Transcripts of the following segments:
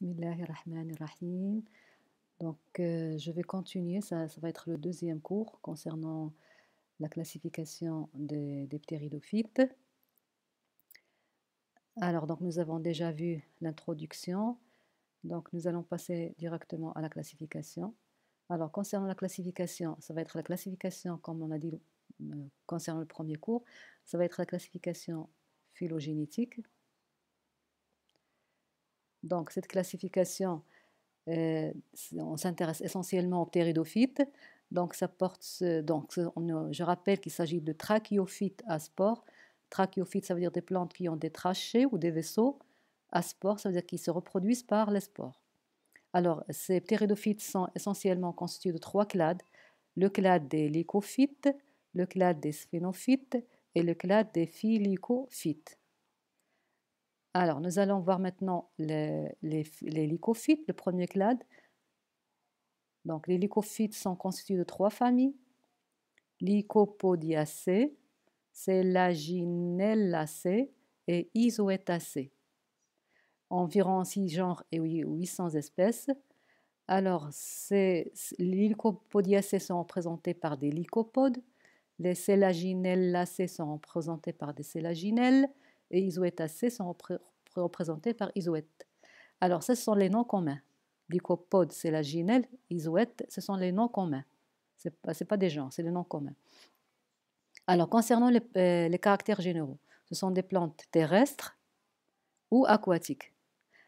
Bismillahirrahmanirrahim. Donc, euh, je vais continuer. Ça, ça, va être le deuxième cours concernant la classification des, des ptéridophytes. Alors, donc, nous avons déjà vu l'introduction. Donc, nous allons passer directement à la classification. Alors, concernant la classification, ça va être la classification, comme on a dit euh, concernant le premier cours, ça va être la classification phylogénétique, donc cette classification, euh, on s'intéresse essentiellement aux ptéridophytes. Donc ça porte, donc je rappelle qu'il s'agit de trachyophytes à spores. Trachyophytes, ça veut dire des plantes qui ont des trachées ou des vaisseaux. À spores, ça veut dire qu'ils se reproduisent par les spores. Alors ces ptéridophytes sont essentiellement constitués de trois clades le clade des lycophytes, le clade des sphénophytes et le clade des phylicophytes. Alors, nous allons voir maintenant les, lycophytes, le premier clade. Donc, les lycophytes sont constitués de trois familles. Lycopodiacées, Selaginellacées et Isoetacées. Environ 6 genres et 800 espèces. Alors, les lycopodiacées sont représentés par des lycopodes. Les Selaginellacées sont représentés par des Celaginelles et isoétacées sont représentés par isoètes. Alors, ce sont les noms communs. Lycopodes, c'est la ginelle, isoète, ce sont les noms communs. Ce n'est pas, des genres, c'est les noms communs. Alors, concernant euh, les, caractères généraux, ce sont des plantes terrestres ou aquatiques.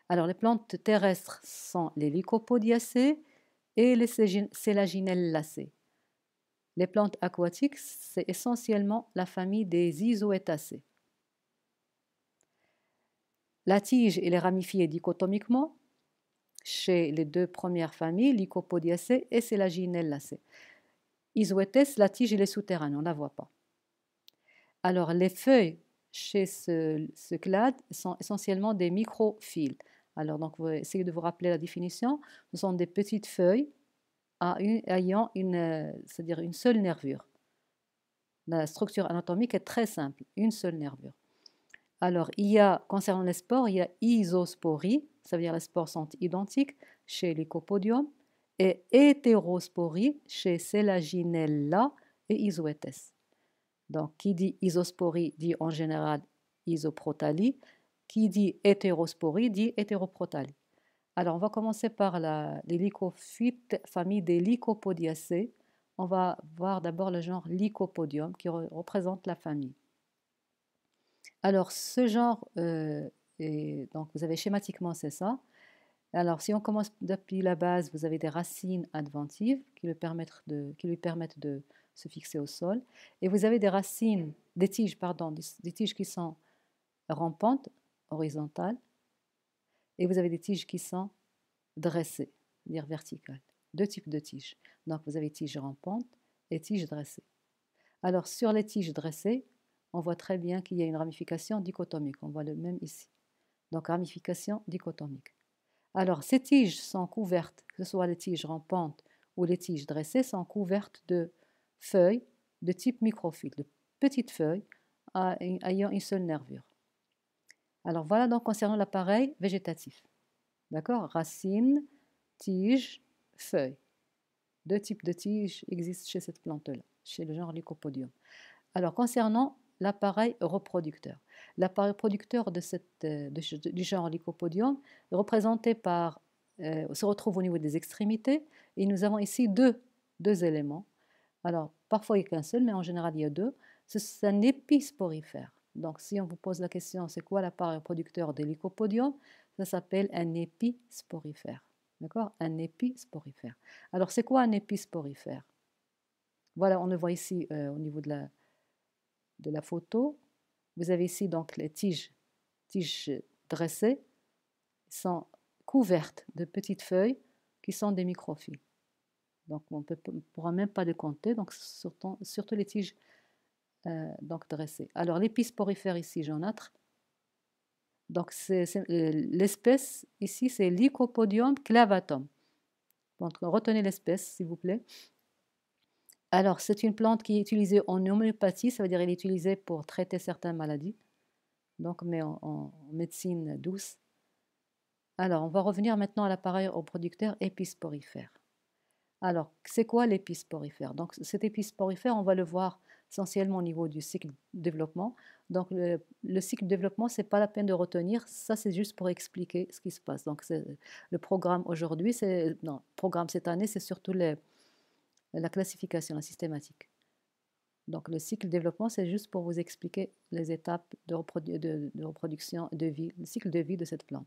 Alors, les plantes terrestres sont les lycopodiacées et les lacées. Les plantes aquatiques, c'est essentiellement la famille des isoétacées. La tige, est ramifiée dichotomiquement chez les deux premières familles, Lycopodiaceae et selaginellaceae. Isoetes, la tige, est souterraine, on ne la voit pas. Alors, les feuilles chez ce, clade sont essentiellement des microphiles. Alors, donc, vous essayez de vous rappeler la définition. Ce sont des petites feuilles à ayant une, c'est-à-dire une seule nervure. La structure anatomique est très simple, une seule nervure. Alors, il y concernant les spores, il y a isosporie, ça veut dire les spores sont identiques chez Lycopodium, et hétérosporie chez Selaginella et Isoetes. Donc, qui dit isosporie dit en général isoprotalie, qui dit hétérosporie dit hétéroprotalie. Alors, on va commencer par la, les lycophytes, famille des lycopodiacées. On va voir d'abord le genre Lycopodium qui représente la famille. Alors, ce genre, euh, donc vous avez schématiquement, c'est ça. Alors, si on commence depuis la base, vous avez des racines adventives qui, le permettent qui lui permettent de se fixer au sol. Et vous avez des racines, des tiges, pardon, des, tiges qui sont rampantes, horizontales. Et vous avez des tiges qui sont dressées, dire verticales. Deux types de tiges. Donc, vous avez tiges rampantes et tiges dressées. Alors, sur les tiges dressées, on voit très bien qu'il y a une ramification dichotomique. On voit le même ici. Donc ramification dichotomique. Alors ces tiges sont couvertes, que ce soit les tiges rampantes ou les tiges dressées, sont couvertes de feuilles de type microphile, de petites feuilles ayant une seule nervure. Alors voilà donc concernant l'appareil végétatif. D'accord Racines, tiges, feuilles. Deux types de tiges existent chez cette plante-là, chez le genre Lycopodium. Alors concernant l'appareil reproducteur. L'appareil reproducteur de cette, euh, du genre Lycopodium, représenté par, euh, se retrouve au niveau des extrémités, et nous avons ici deux, deux éléments. Alors, parfois il n'y a qu'un seul, mais en général il y a deux. C'est un épisporifère. Donc, si on vous pose la question, c'est quoi l'appareil reproducteur des Lycopodium Ça s'appelle un épisporifère. D'accord Un épisporifère. Alors, c'est quoi un épisporifère Voilà, on le voit ici euh, au niveau de la, de la photo, vous avez ici donc les tiges, tiges dressées, sont couvertes de petites feuilles qui sont des microphiles. Donc on ne pourra même pas les compter, donc surtout, les tiges euh, donc dressées. Alors l'épice porifère ici, jaunâtre. Donc euh, l'espèce ici, c'est Lycopodium clavatum. Donc retenez l'espèce, s'il vous plaît. Alors, c'est une plante qui est utilisée en homéopathie, ça veut dire qu'elle est utilisée pour traiter certaines maladies, donc, mais en, médecine douce. Alors, on va revenir maintenant à l'appareil au producteur épisporifère. Alors, c'est quoi l'épisporifère Donc, cet épisporifère, on va le voir essentiellement au niveau du cycle de développement. Donc, le, cycle de développement, ce n'est pas la peine de retenir. Ça, c'est juste pour expliquer ce qui se passe. Donc, le programme aujourd'hui, c'est, non, le programme cette année, c'est surtout les, la classification, la systématique. Donc le cycle de développement, c'est juste pour vous expliquer les étapes de, de, reproduction, de vie, le cycle de vie de cette plante.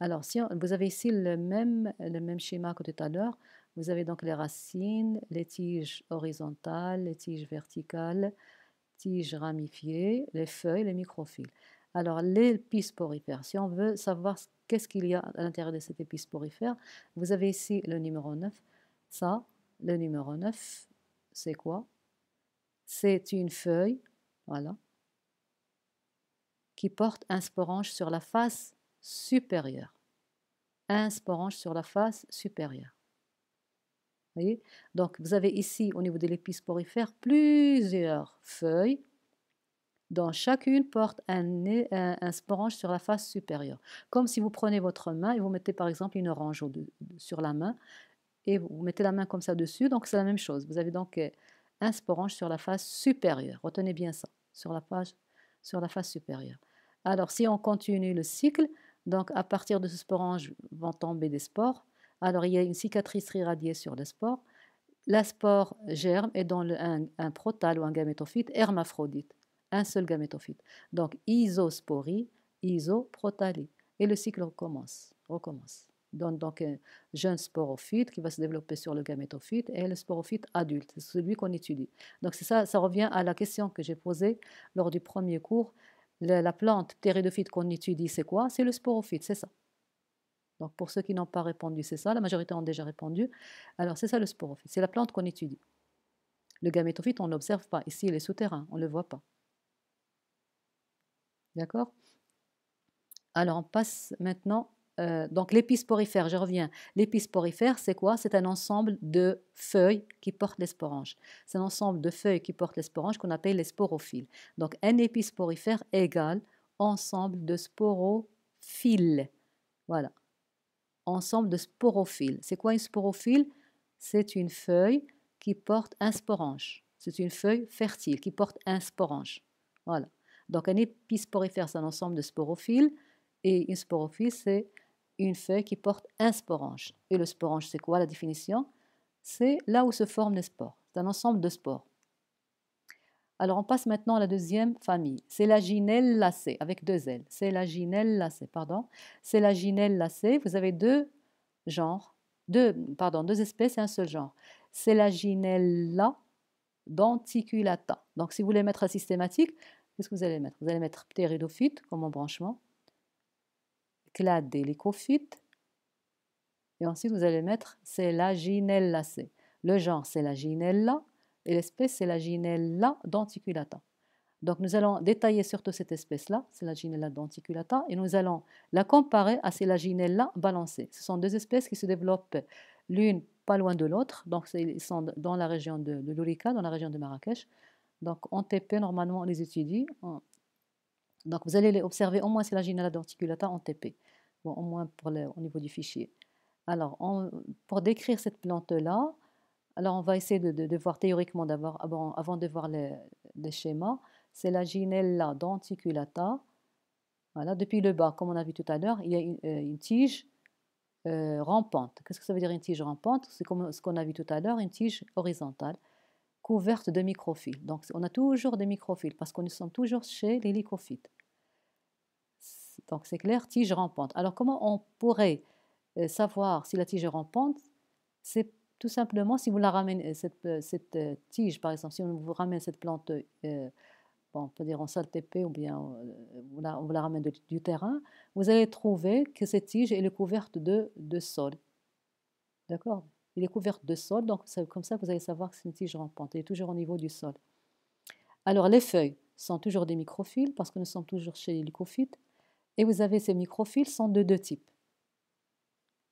Alors, si vous avez ici le même, le même schéma que tout à l'heure. Vous avez donc les racines, les tiges horizontales, les tiges verticales, tiges ramifiées, les feuilles, les microphiles. Alors, l'épice porifère, si on veut savoir qu'est-ce qu'il y a à l'intérieur de cet épice porifère, vous avez ici le numéro 9. Ça, le numéro 9, c'est quoi C'est une feuille, voilà, qui porte un sporange sur la face supérieure. Un sporange sur la face supérieure. Vous voyez Donc, vous avez ici, au niveau de l'épisporifère, plusieurs feuilles dont chacune porte un, un, sporange sur la face supérieure. Comme si vous prenez votre main et vous mettez par exemple une orange sur la main et vous mettez la main comme ça dessus, donc c'est la même chose. Vous avez donc euh, un sporange sur la face supérieure. Retenez bien ça, sur la, face supérieure. Alors, si on continue le cycle, donc à partir de ce sporange vont tomber des spores. Alors, il y a une cicatrice irradiée sur le spore. La spore germe et dans un, protal ou un gamétophyte hermaphrodite, un seul gamétophyte. Donc, isosporie, isoprotalie. Et le cycle recommence. recommence donne donc un jeune sporophyte qui va se développer sur le gamétophyte et le sporophyte adulte, c'est celui qu'on étudie. Donc c'est ça, ça revient à la question que j'ai posée lors du premier cours. La, plante ptéridophyte qu'on étudie, c'est quoi C'est le sporophyte, c'est ça. Donc pour ceux qui n'ont pas répondu, c'est ça. La majorité ont déjà répondu. Alors c'est ça le sporophyte, c'est la plante qu'on étudie. Le gamétophyte, on ne l'observe pas. Ici, il est souterrain, on ne le voit pas. D'accord Alors on passe maintenant donc l'épisporifère, je reviens. l'épisporifère c'est quoi C'est un ensemble de feuilles qui portent l'esporange sporanges. C'est un ensemble de feuilles qui portent les sporanges qu'on appelle les sporophiles. Donc un épisporifère égale ensemble de sporophiles. Voilà. Ensemble de sporophiles. C'est quoi une sporophile C'est une feuille qui porte un sporange. C'est une feuille fertile qui porte un sporange. Voilà. Donc un épisporifère c'est un ensemble de sporophiles. Et une sporophile, c'est une feuille qui porte un sporange. Et le sporange, c'est quoi la définition C'est là où se forment les spores. C'est un ensemble de spores. Alors on passe maintenant à la deuxième famille. C'est la lacée, avec deux ailes. C'est la lacée, pardon. C'est la lacée. Vous avez deux genres, deux, pardon, deux espèces et un seul genre. C'est la ginella denticulata. Donc si vous voulez mettre à systématique, qu'est-ce que vous allez mettre Vous allez mettre Pteridophyte comme embranchement clade des lycophytes. Et ensuite, vous allez mettre c'est la c'est Le genre, c'est la ginella et l'espèce, c'est la ginella denticulata. Donc, nous allons détailler surtout cette espèce-là, c'est la ginella denticulata, et nous allons la comparer à la ginella balancée. Ce sont deux espèces qui se développent l'une pas loin de l'autre, donc ils sont dans la région de, de l'Urica, dans la région de Marrakech. Donc, en TP, normalement, on les étudie. Donc vous allez les observer au moins c'est la ginella denticulata en TP, au moins pour au niveau du fichier. Alors pour décrire cette plante-là, alors on va essayer de, voir théoriquement ah avant, de voir les, schémas, c'est la ginella denticulata. Voilà, depuis le bas, comme on a vu tout à l'heure, il y a une, euh, tige euh, rampante. Qu'est-ce que ça veut dire une tige rampante C'est comme ce qu'on a vu tout à l'heure, une tige horizontale couverte de microphiles. Donc on a toujours des microphiles parce qu'on est toujours chez les lycophytes. Donc c'est clair, tige rampante. Alors comment on pourrait euh, savoir si la tige est rampante C'est tout simplement si vous la ramenez, euh, cette, euh, tige par exemple, si on vous ramène cette plante, on peut dire en salle TP ou bien on, la, on la ramène du terrain, vous allez trouver que cette tige est couverte de, de sol. D'accord il est couvert de sol, donc comme ça vous allez savoir que c'est une tige rampante. Elle est toujours au niveau du sol. Alors les feuilles sont toujours des microphiles parce que nous sommes toujours chez les lycophytes. Et vous avez ces microphiles sont de deux types.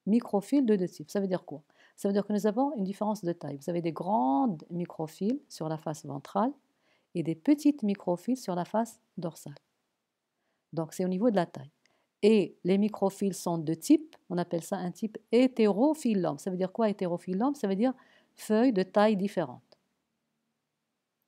Microphiles de deux types. Ça veut dire quoi Ça veut dire que nous avons une différence de taille. Vous avez des grandes microphiles sur la face ventrale et des petites microphiles sur la face dorsale. Donc c'est au niveau de la taille. Et les microphiles sont de type, on appelle ça un type hétérophilum. Ça veut dire quoi hétérophile Ça veut dire feuilles de taille différente.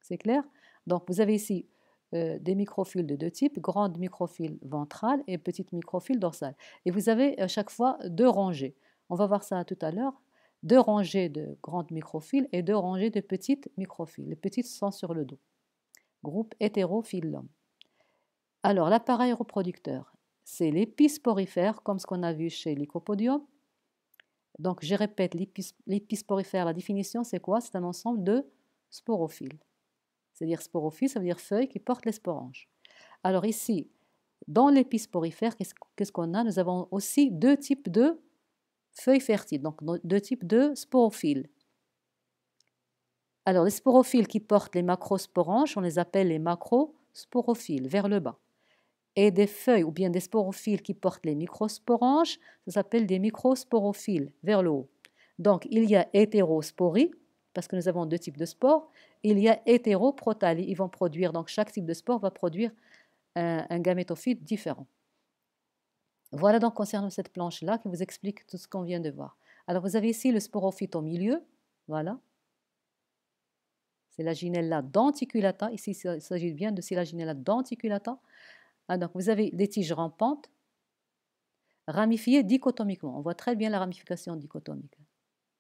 C'est clair Donc vous avez ici euh, des microphiles de deux types, grande microphile ventrale et petite microphile dorsale. Et vous avez à euh, chaque fois deux rangées. On va voir ça tout à l'heure. Deux rangées de grandes microphiles et deux rangées de petites microphiles. Les petites sont sur le dos. Groupe hétérophile. Alors l'appareil reproducteur c'est l'épisporifère, porifère, comme ce qu'on a vu chez l'icopodium. Donc, je répète, l'épisporifère, la définition, c'est quoi C'est un ensemble de sporophiles. C'est-à-dire sporophiles, ça veut dire feuilles qui portent les sporanges. Alors ici, dans l'épice qu'est-ce qu'on a Nous avons aussi deux types de feuilles fertiles, donc deux types de sporophiles. Alors, les sporophiles qui portent les macrosporanges, on les appelle les macrosporophiles, vers le bas et des feuilles ou bien des sporophiles qui portent les microsporanges, ça s'appelle des microsporophiles vers le haut. Donc il y a hétérosporie, parce que nous avons deux types de spores, il y a hétéroprotalie, ils vont produire, donc chaque type de spore va produire un, gamétophyte différent. Voilà donc concernant cette planche-là qui vous explique tout ce qu'on vient de voir. Alors vous avez ici le sporophyte au milieu, voilà. C'est la ginella denticulata, ici il s'agit bien de la ginella denticulata. Ah, vous avez des tiges rampantes, ramifiées dichotomiquement. On voit très bien la ramification dichotomique.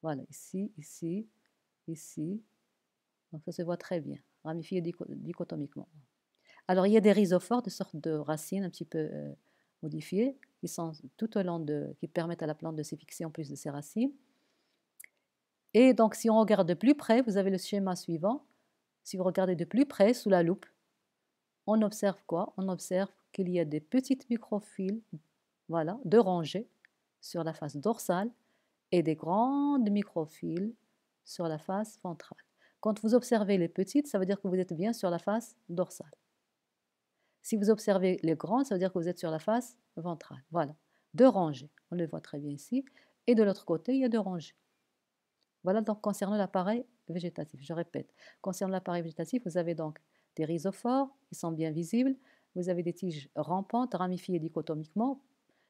Voilà, ici, ici, ici. Donc ça se voit très bien, ramifié dichotomiquement. Alors il y a des rhizophores, des sortes de racines un petit peu euh, modifiées, qui sont tout au long de, qui permettent à la plante de s'y fixer en plus de ses racines. Et donc si on regarde de plus près, vous avez le schéma suivant. Si vous regardez de plus près sous la loupe, on observe quoi On observe qu'il y a des petites microfiles voilà, deux rangées sur la face dorsale et des grandes microfiles sur la face ventrale. Quand vous observez les petites, ça veut dire que vous êtes bien sur la face dorsale. Si vous observez les grandes, ça veut dire que vous êtes sur la face ventrale. Voilà, deux rangées. On le voit très bien ici. Et de l'autre côté, il y a deux rangées. Voilà donc concernant l'appareil végétatif. Je répète, concernant l'appareil végétatif, vous avez donc des rhizophores, ils sont bien visibles. Vous avez des tiges rampantes, ramifiées dichotomiquement,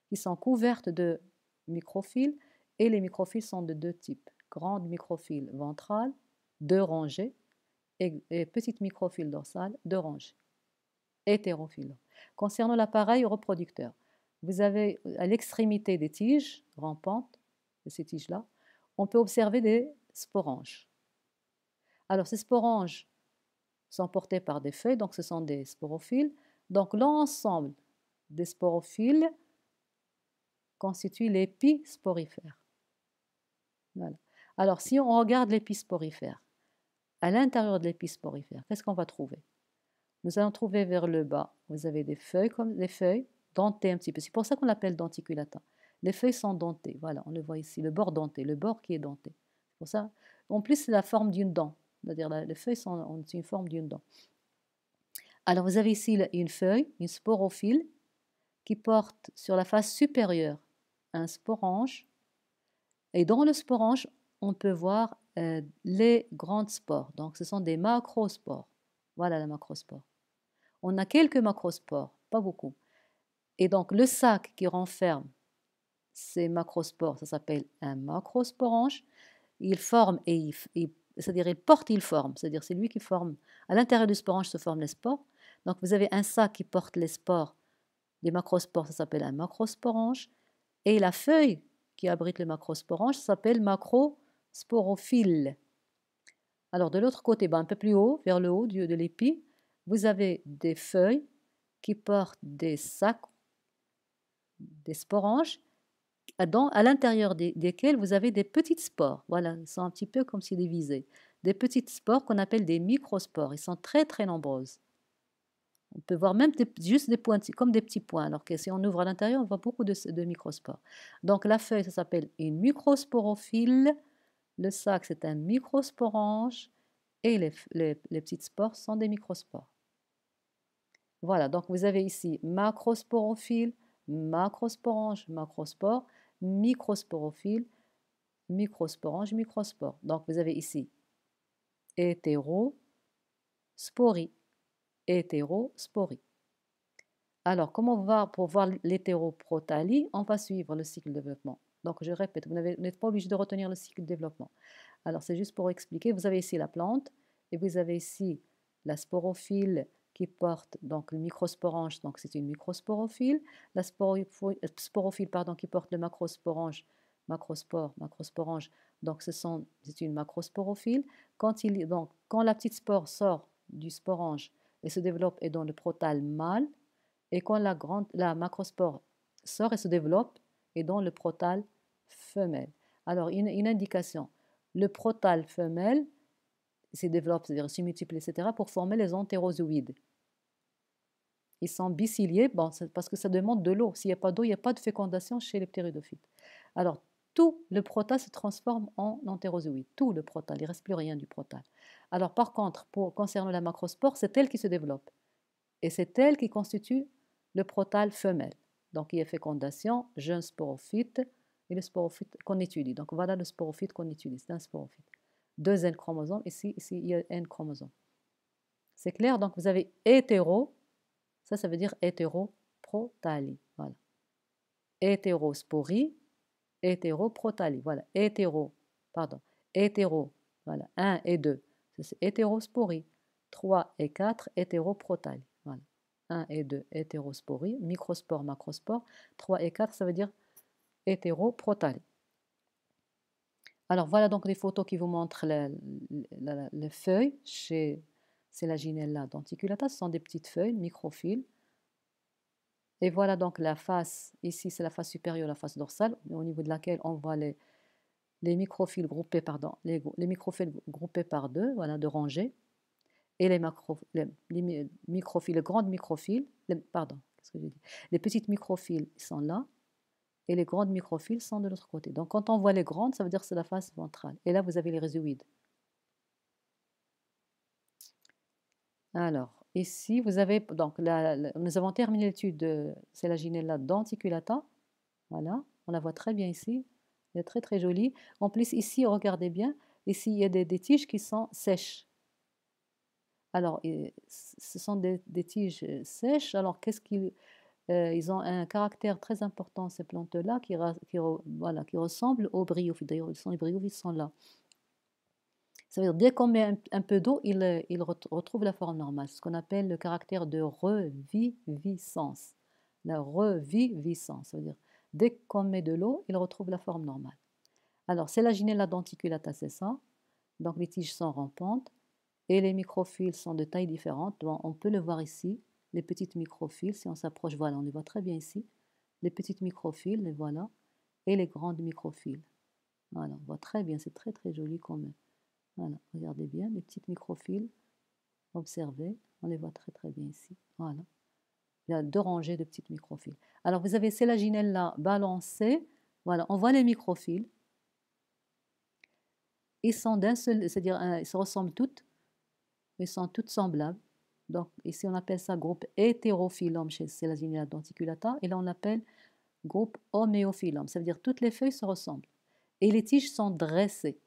qui sont couvertes de microphiles, et les microphiles sont de deux types. Grande microphile ventrale, deux rangées, et, petites petite microphile dorsale, deux rangées. Hétérophiles. Concernant l'appareil reproducteur, vous avez à l'extrémité des tiges rampantes, de ces tiges-là, on peut observer des sporanges. Alors, ces sporanges sont portés par des feuilles, donc ce sont des sporophiles. Donc l'ensemble des sporophiles constitue l'épisporifère. Alors si on regarde l'épisporifère, à l'intérieur de l'épisporifère, qu'est-ce qu'on va trouver Nous allons trouver vers le bas, vous avez des feuilles comme des feuilles dentées un petit peu. C'est pour ça qu'on l'appelle denticulata. Les feuilles sont dentées. Voilà, on le voit ici, le bord denté, le bord qui est denté. Pour ça, en plus c'est la forme d'une dent c'est-à-dire les feuilles sont, ont une forme d'une dent. Alors vous avez ici une feuille, une sporophylle, qui porte sur la face supérieure un sporange. Et dans le sporange, on peut voir euh, les grandes spores. Donc ce sont des macrospores. Voilà la macrospore. On a quelques macrospores, pas beaucoup. Et donc le sac qui renferme ces macrospores, ça s'appelle un macrosporange. Il forme et il c'est-à-dire il porte, il forme, c'est-à-dire c'est lui qui forme. À l'intérieur du sporange hein, se forment les spores. Donc vous avez un sac qui porte les spores, les macrospores, ça s'appelle un macrosporange, et la feuille qui abrite le macrosporange s'appelle macrosporophile. Alors de l'autre côté, ben, un peu plus haut, vers le haut du, de l'épi, vous avez des feuilles qui portent des sacs, des sporanges, à l'intérieur des, vous avez des petites spores. Voilà, ils sont un petit peu comme si divisés. Des petites spores qu'on appelle des microspores. Ils sont très très nombreuses. On peut voir même juste des points, comme des petits points, alors que si on ouvre à l'intérieur, on voit beaucoup de, microspores. Donc la feuille, ça s'appelle une microsporophile. Le sac, c'est un microsporange. Et les, les, petites spores sont des microspores. Voilà, donc vous avez ici macrosporophile, macrosporange, macrospore microsporophile microsporange, microspore. Donc vous avez ici hétérosporie, hétérosporie. Alors, comment on va pour voir l'hétéroprotalie On va suivre le cycle de développement. Donc, je répète, vous n'êtes pas obligé de retenir le cycle de développement. Alors, c'est juste pour expliquer. Vous avez ici la plante et vous avez ici la sporophile qui porte donc le microsporange, donc c'est une microsporophile, la sporophile pardon, qui porte le macrosporange, macrospore, macrosporange, donc ce c'est une macrosporophile. Quand il donc quand la petite spore sort du sporange et se développe et dans le protal mâle, et quand la grande la macrospore sort et se développe et dans le protal femelle. Alors une indication, le protal femelle ils se développent, c'est-à-dire se multiplient, etc., pour former les entérozoïdes. Ils sont biciliés parce que ça demande de l'eau. S'il n'y a pas d'eau, il n'y a pas de fécondation chez les ptéridophytes. Alors, tout le prota se transforme en entérozoïde. Tout le prota, il ne reste plus rien du prota. Alors, par contre, pour, concernant la macrospore, c'est elle qui se développe. Et c'est elle qui constitue le protal femelle. Donc, il y a fécondation, jeune sporophyte et le sporophyte qu'on étudie. Donc, voilà le sporophyte qu'on étudie. C'est un sporophyte deux N chromosomes. Ici, ici, il y a N chromosomes. C'est clair Donc, vous avez hétéro. Ça, ça veut dire hétéroprotalie. Voilà. Hétérosporie, hétéroprotalie. Voilà. Hétéro, pardon. Hétéro, voilà. 1 et 2. C'est hétérosporie. 3 et 4, hétéroprotalie. Voilà. 1 et 2, hétérosporie. Microspore, macrospore. 3 et 4, ça veut dire hétéroprotalie. Alors voilà donc les photos qui vous montrent les, feuilles chez c'est la Ginella denticulata, ce sont des petites feuilles microphiles. Et voilà donc la face, ici c'est la face supérieure, la face dorsale, au niveau de laquelle on voit les, les microphiles groupés, pardon, les, les microphiles groupés par deux, voilà, de rangées, et les, macro, les, les microphiles, les grandes microphiles, pardon, qu'est-ce que Les petites microphiles sont là, et les grandes microphiles sont de l'autre côté. Donc quand on voit les grandes, ça veut dire que c'est la face ventrale. Et là, vous avez les résuïdes. Alors, ici, vous avez, donc, nous avons terminé l'étude de c'est la ginella denticulata. Voilà, on la voit très bien ici. Elle est très très jolie. En plus, ici, regardez bien, ici, il y a des, tiges qui sont sèches. Alors, ce sont des, des tiges sèches. Alors, qu'est-ce qui euh, ils ont un caractère très important, ces plantes-là, qui, qui, ressemblent aux bryophytes. D'ailleurs, ils sont, les bryophytes sont là. Ça veut dire, dès qu'on met un, peu d'eau, ils, euh, retrouvent la forme normale, ce qu'on appelle le caractère de reviviscence. La reviviscence, cest veut dire, dès qu'on met de l'eau, ils retrouvent la forme normale. Alors, c'est la ginella denticulata, c'est ça. Donc, les tiges sont rampantes et les microfilles sont de tailles différentes. on peut le voir ici les petites microphiles, si on s'approche, voilà, on les voit très bien ici, les petites microphiles, les voilà, et les grandes microphiles. Voilà, on voit très bien, c'est très très joli comme Voilà, regardez bien, les petites microphiles, observez, on les voit très très bien ici. Voilà, il y a deux rangées de petites microphiles. Alors vous avez ces laginelles-là balancées, voilà, on voit les microphiles. Ils sont d'un seul, c'est-à-dire, euh, ils se ressemblent toutes, ils sont toutes semblables. Donc ici on appelle ça groupe hétérophyllum chez Selaginella denticulata et là on appelle groupe homéophyllum. Ça veut dire toutes les feuilles se ressemblent et les tiges sont dressées.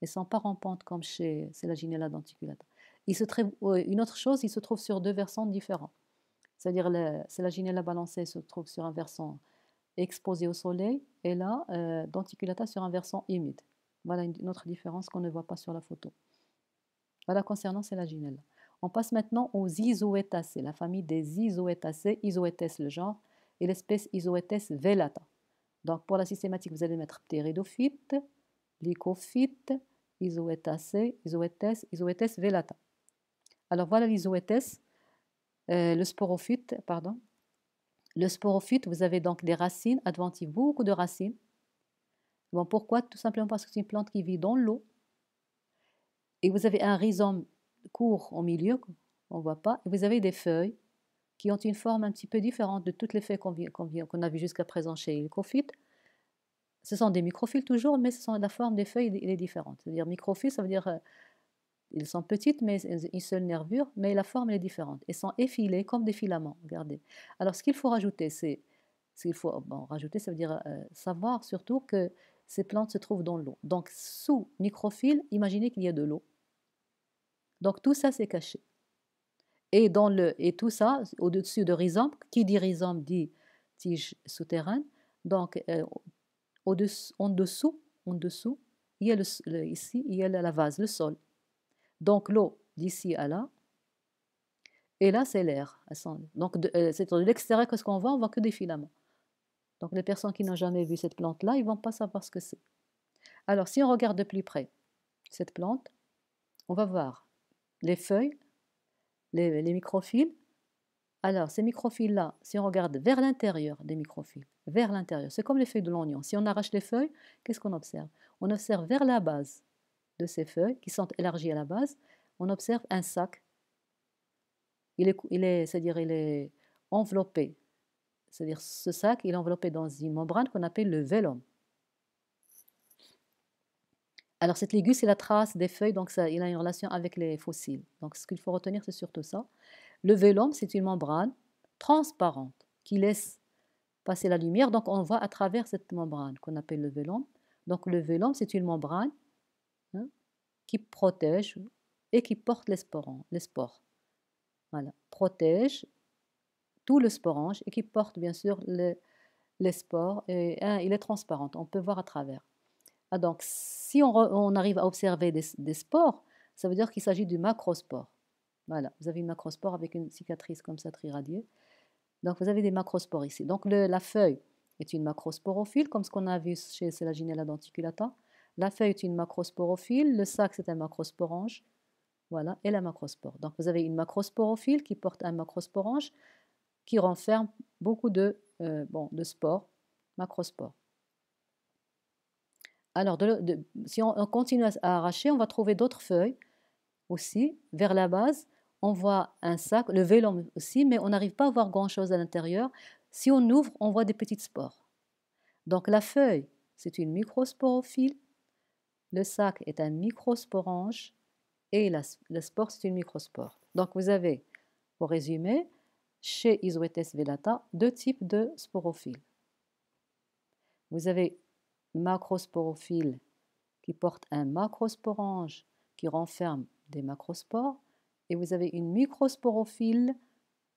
Elles ne sont pas rampantes comme chez Selaginella denticulata. Il se une autre chose, il se trouve sur deux versants différents. C'est-à-dire Selaginella balancée se trouve sur un versant exposé au soleil et là euh, denticulata sur un versant humide. Voilà une autre différence qu'on ne voit pas sur la photo. Voilà concernant Selaginella. On passe maintenant aux isoétacées, la famille des isoétacées, Isoetes le genre, et l'espèce Isoetes velata. Donc pour la systématique, vous allez mettre ptéridophyte, lycophyte, isoétacée, Isoetes, Isoetes velata. Alors voilà l'Isoetes, euh, le sporophyte, pardon. Le sporophyte, vous avez donc des racines adventives, beaucoup de racines. Bon, pourquoi Tout simplement parce que c'est une plante qui vit dans l'eau. Et vous avez un rhizome court au milieu, on ne voit pas, et vous avez des feuilles qui ont une forme un petit peu différente de toutes les feuilles qu'on a vues jusqu'à présent chez les Lycophyte. Ce sont des microphiles toujours, mais ce sont la forme des feuilles est différente. C'est-à-dire microphiles, ça veut dire qu'elles euh, ils sont petites, mais une seule nervure, mais la forme est différente. Et sont effilés comme des filaments. Regardez. Alors ce qu'il faut rajouter, c'est qu'il faut rajouter, ça veut dire euh, savoir surtout que ces plantes se trouvent dans l'eau. Donc sous microphile, imaginez qu'il y a de l'eau donc tout ça, c'est caché. Et, dans le, et tout ça, au-dessus de rhizome, qui dit rhizome, dit tige souterraine. Donc euh, au en dessous, en dessous, il y a ici, il y a la vase, le sol. Donc l'eau d'ici à là, et là c'est l'air. Donc euh, c'est de, l'extérieur que ce qu'on voit, on voit que des filaments. Donc les personnes qui n'ont jamais vu cette plante-là, ils vont pas savoir ce que c'est. Alors si on regarde de plus près cette plante, on va voir les feuilles, les, les Alors, ces microphiles là si on regarde vers l'intérieur des microphiles vers l'intérieur, c'est comme les feuilles de l'oignon. Si on arrache les feuilles, qu'est-ce qu'on observe On observe vers la base de ces feuilles, qui sont élargies à la base, on observe un sac. Il est, il est c'est-à-dire, il est enveloppé. C'est-à-dire, ce sac, il est enveloppé dans une membrane qu'on appelle le vélum. Alors cette légus' c'est la trace des feuilles, donc ça, il a une relation avec les fossiles. Donc ce qu'il faut retenir, c'est surtout ça. Le vélum, c'est une membrane transparente qui laisse passer la lumière. Donc on voit à travers cette membrane qu'on appelle le vélum. Donc le vélum, c'est une membrane hein, qui protège et qui porte les les spores. Voilà, protège tout le sporange et qui porte bien sûr les, les spores. Et hein, il est transparent, on peut voir à travers. Ah, donc, si on, arrive à observer des, spores, ça veut dire qu'il s'agit du macrospore. Voilà, vous avez une macrospore avec une cicatrice comme ça très Donc, vous avez des macrospores ici. Donc, la feuille est une macrosporophile, comme ce qu'on a vu chez Selaginella denticulata. La feuille est une macrosporophile, le sac c'est un macrosporange, voilà, et la macrospore. Donc, vous avez une macrosporophile qui porte un macrosporange qui renferme beaucoup de, euh, de spores, macrospores. Alors, si on, continue à arracher, on va trouver d'autres feuilles aussi vers la base. On voit un sac, le vélo aussi, mais on n'arrive pas à voir grand-chose à l'intérieur. Si on ouvre, on voit des petites spores. Donc la feuille, c'est une microsporophile. Le sac est un microsporange et le la spore, c'est une microspore. Donc vous avez, pour résumer, chez Isoetes velata, deux types de sporophiles. Vous avez macrosporophile qui porte un macrosporange qui renferme des macrospores et vous avez une microsporophile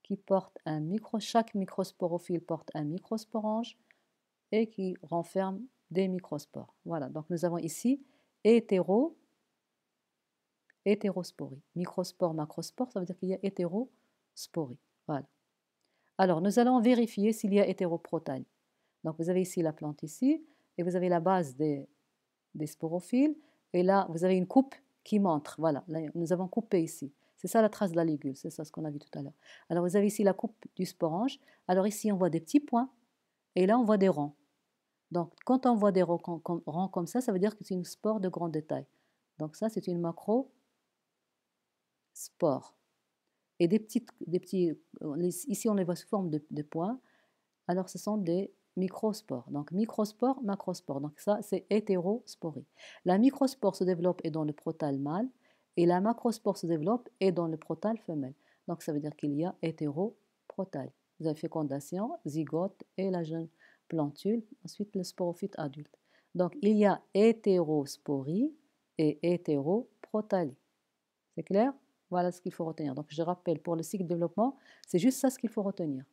qui porte un micro chaque microsporophile porte un microsporange et qui renferme des microspores. Voilà, donc nous avons ici hétéro hétérosporie. Microspore, macrospore, ça veut dire qu'il y a hétérosporie. Voilà. Alors, nous allons vérifier s'il y a hétéroprotane. Donc, vous avez ici la plante ici et vous avez la base des, des sporophiles, et là, vous avez une coupe qui montre. Voilà, nous avons coupé ici. C'est ça la trace de la ligule, c'est ça ce qu'on a vu tout à l'heure. Alors vous avez ici la coupe du sporange. Alors ici, on voit des petits points, et là, on voit des ronds. Donc quand on voit des ronds comme, ça, ça veut dire que c'est une spore de grande taille. Donc ça, c'est une macrospore. Et des petites, des petits, ici on les voit sous forme de points. Alors ce sont des microspore. Donc microspore, macrospore. Donc ça, c'est hétérosporie. La microspore se développe et dans le protal mâle, et la macrospore se développe et dans le protal femelle. Donc ça veut dire qu'il y a hétéroprotal. Vous avez fécondation, zygote et la jeune plantule, ensuite le sporophyte adulte. Donc il y a hétérosporie et hétéroprotalie. C'est clair Voilà ce qu'il faut retenir. Donc je rappelle, pour le cycle de développement, c'est juste ça ce qu'il faut retenir.